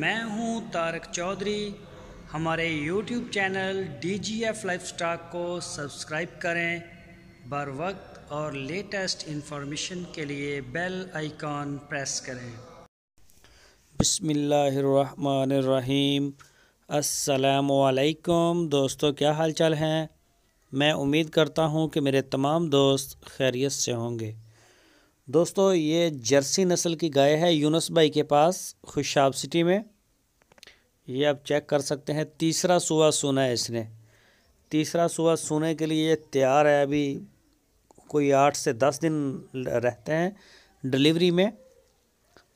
میں ہوں تارک چودھری ہمارے YouTube channel D G F life stock کو سبسکرائب کریں بر وقت اور لیٹسٹ انفارمیشن کے لیے بیل آئیکن پریس کریں بسم اللہ الرحمن الرحیم السلام علیکم دوستو کیا حال چال ہیں میں امید کرتا ہوں کہ میرے تمام دوست خیریت سے ہوں گے دوستو یہ جرسی نسل کی گائے ہے یونس بھائی کے پاس خوشاب سٹی میں یہ آپ چیک کر سکتے ہیں تیسرا صبح سونا ہے اس نے تیسرا صبح سونے کے لیے یہ تیار ہے ابھی کوئی آٹھ سے دس دن رہتے ہیں ڈلیوری میں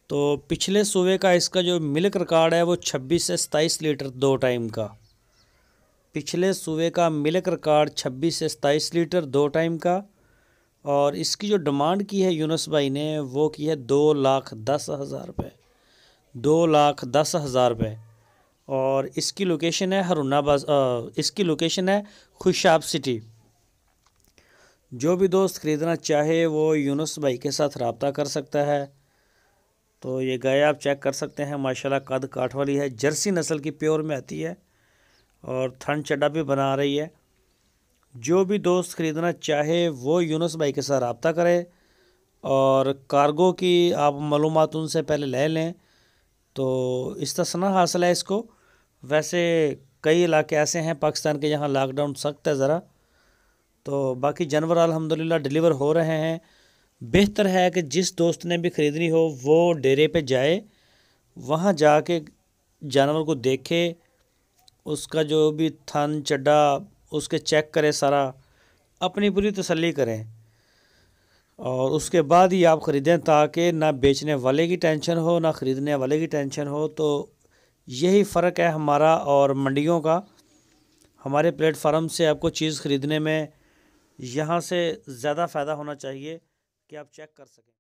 تو پچھلے صوبے کا اس کا جو ملک ریکارڈ ہے وہ چھبیس سے ستائیس لیٹر دو ٹائم کا پچھلے صوبے کا ملک ریکارڈ چھبیس سے ستائیس لیٹر دو ٹائم کا اور اس کی جو ڈیمانڈ کی ہے یونس بھائی نے وہ کی ہے دو لاکھ دس ہزار روپے دو لاکھ دس ہزار روپے اور اس کی لوکیشن ہے ہرون باز اس کی لوکیشن ہے خوشاب سٹی جو بھی دوست خریدنا چاہے وہ یونس بھائی کے ساتھ رابطہ کر سکتا ہے تو یہ گائے آپ چیک کر سکتے ہیں ماشاءاللہ قد کاٹ والی ہے جرسی نسل کی پیور میں آتی ہے اور تھن چڈا بھی بنا رہی ہے جو بھی دوست خریدنا چاہے وہ یونس بھائی کے ساتھ رابطہ کرے اور کارگو کی آپ معلومات ان سے پہلے لے لیں تو اس حاصل ہے اس کو ویسے کئی علاقے ایسے ہیں پاکستان کے جہاں لاک ڈاؤن سخت ہے ذرا تو باقی جانور الحمد للہ ڈلیور ہو رہے ہیں بہتر ہے کہ جس دوست نے بھی خریدنی ہو وہ ڈیرے پہ جائے وہاں جا کے جانور کو دیکھے اس کا جو بھی تھن چڈا اس کے چیک کریں سارا اپنی پوری تسلی کریں اور اس کے بعد ہی آپ خریدیں تاکہ نہ بیچنے والے کی ٹینشن ہو نہ خریدنے والے کی ٹینشن ہو تو یہی فرق ہے ہمارا اور منڈیوں کا ہمارے پلیٹ فارم سے آپ کو چیز خریدنے میں یہاں سے زیادہ فائدہ ہونا چاہیے کہ آپ چیک کر سکیں